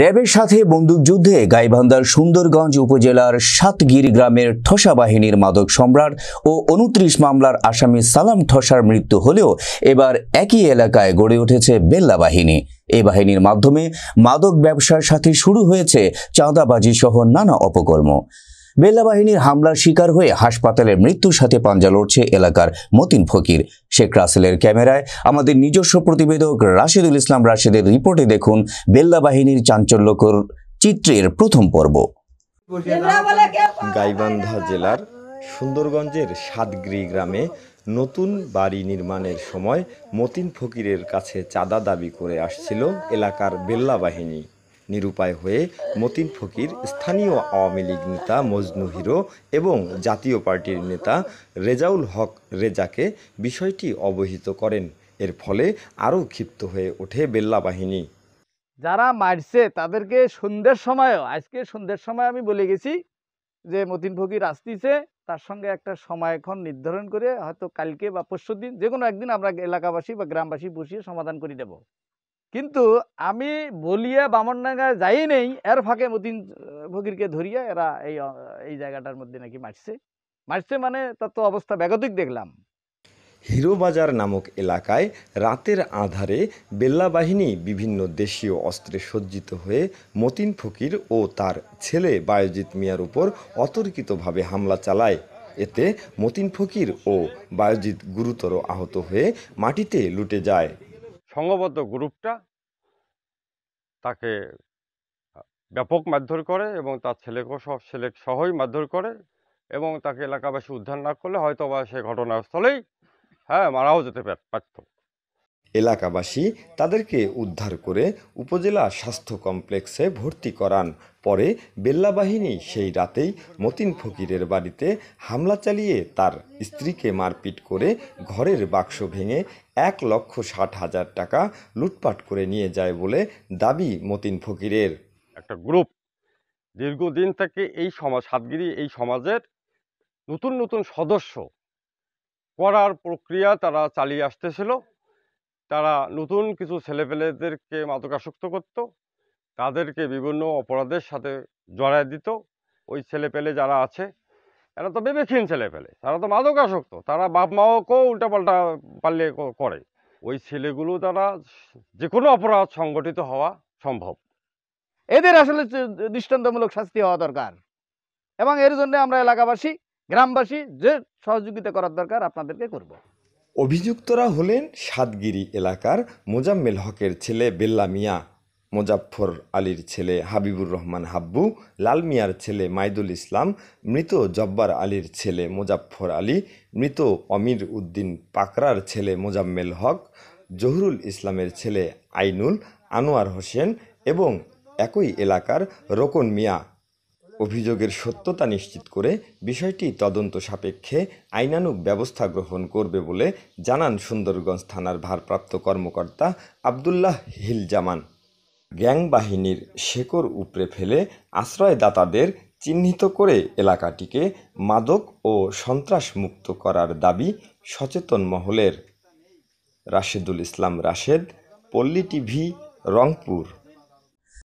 র্যাবের সাথে বন্দুকযুদ্ধে গাইবান্ধার সুন্দরগঞ্জ উপজেলার সাতগিরি গ্রামের ঠসা বাহিনীর মাদক সম্রাট ও উনত্রিশ মামলার আসামি সালাম ঠসার মৃত্যু হলেও এবার একই এলাকায় গড়ে উঠেছে বেল্লা বাহিনী এ বাহিনীর মাধ্যমে মাদক ব্যবসার সাথে শুরু হয়েছে চাঁদাবাজি সহ নানা অপকর্ম বেল্লা বাহিনীর হামলার শিকার হয়ে হাসপাতালে মৃত্যুর সাথে পাঞ্জা লড়ছে এলাকার মতিন ফকির শেখ রাসেলের ক্যামেরায় আমাদের নিজস্ব প্রতিবেদক রাশেদুল ইসলাম রাশেদের রিপোর্টে দেখুন বেল্লা বাহিনীর চাঞ্চল্যকর চিত্রের প্রথম পর্ব গাইবান্ধা জেলার সুন্দরগঞ্জের সাতগ্রি গ্রামে নতুন বাড়ি নির্মাণের সময় মতিন ফকিরের কাছে চাঁদা দাবি করে আসছিল এলাকার বেল্লা বাহিনী নিরুপায় হয়ে মতিন ফকির স্থানীয় আওয়ামী লীগ নেতা মজনু হিরো এবং জাতীয় পার্টির নেতা রেজাউল হক রেজাকে বিষয়টি অবহিত করেন এর ফলে আরও ক্ষিপ্ত হয়ে ওঠে বেল্লা বাহিনী যারা মারছে তাদেরকে সন্ধ্যের সময়ও আজকে সন্ধ্যের সময় আমি বলে গেছি যে মতিন ফকির আসতেছে তার সঙ্গে একটা সময়ক্ষণ নির্ধারণ করে হয়তো কালকে বা পরশু দিন যে কোনো একদিন আমরা এলাকাবাসী বা গ্রামবাসী বসিয়ে সমাধান করে দেব কিন্তু আমি বলিয়া বামনডাঙ্গা যাই নেই এর ফাঁকে মতিন ফকিরকে ধরিয়া এরা এই এই জায়গাটার মধ্যে নাকি মারছে মারছে মানে তার তো অবস্থা ব্যাগতিক দেখলাম হিরোবাজার নামক এলাকায় রাতের আধারে বেল্লা বাহিনী বিভিন্ন দেশীয় অস্ত্রে সজ্জিত হয়ে মতিন ফকির ও তার ছেলে বায়োজিৎ মিয়ার উপর অতর্কিতভাবে হামলা চালায় এতে মতিন ফকির ও বায়োজিৎ গুরুতর আহত হয়ে মাটিতে লুটে যায় সংঘবদ্ধ গ্রুপটা তাকে ব্যাপক মারধর করে এবং তার ছেলেকেও সব ছেলে সহই মারধর করে এবং তাকে এলাকাবাসী উদ্ধার না করলে হয়তো বা সে ঘটনাস্থলেই হ্যাঁ মারাও যেতে পারত এলাকাবাসী তাদেরকে উদ্ধার করে উপজেলা স্বাস্থ্য কমপ্লেক্সে ভর্তি করান পরে বেল্লা বাহিনী সেই রাতেই মতিন ফকিরের বাড়িতে হামলা চালিয়ে তার স্ত্রীকে মারপিট করে ঘরের বাক্স ভেঙে এক লক্ষ ষাট হাজার টাকা লুটপাট করে নিয়ে যায় বলে দাবি মতিন ফকিরের একটা গ্রুপ দীর্ঘদিন থেকে এই সমাজ সাতগিরি এই সমাজের নতুন নতুন সদস্য করার প্রক্রিয়া তারা চালিয়ে আসতেছিল তারা নতুন কিছু ছেলেপেলেদেরকে মাদকাসক্ত করত তাদেরকে বিভিন্ন অপরাধের সাথে জড়ায় দিত ওই ছেলেপেলে যারা আছে এরা তো বিবেকহীন ছেলেপেলে তারা তো মাদকাসক্ত তারা বাপ মাওকেও উল্টাপাল্টা পাল্লে করে ওই ছেলেগুলো দ্বারা যে কোনো অপরাধ সংগঠিত হওয়া সম্ভব এদের আসলে দৃষ্টান্তমূলক শাস্তি হওয়া দরকার এবং এর জন্য আমরা এলাকাবাসী গ্রামবাসী যে সহযোগিতা করার দরকার আপনাদেরকে করবো অভিযুক্তরা হলেন সাতগিরি এলাকার মোজাম্মেল হকের ছেলে বেল্লা মিয়া মোজাফর আলীর ছেলে হাবিবুর রহমান হাব্বু লাল মিয়ার ছেলে মাইদুল ইসলাম মৃত জব্বার আলীর ছেলে মোজাফর আলী মৃত অমির উদ্দিন পাকরার ছেলে মোজাম্মেল হক জহুরুল ইসলামের ছেলে আইনুল আনোয়ার হোসেন এবং একই এলাকার রোকন মিয়া অভিযোগের সত্যতা নিশ্চিত করে বিষয়টি তদন্ত সাপেক্ষে আইনানুক ব্যবস্থা গ্রহণ করবে বলে জানান সুন্দরগঞ্জ থানার ভারপ্রাপ্ত কর্মকর্তা আবদুল্লাহ হিল জামান গ্যাং বাহিনীর শেকড় উপরে ফেলে আশ্রয়দাতাদের চিহ্নিত করে এলাকাটিকে মাদক ও সন্ত্রাস মুক্ত করার দাবি সচেতন মহলের রাশেদুল ইসলাম রাশেদ পল্লী টিভি রংপুর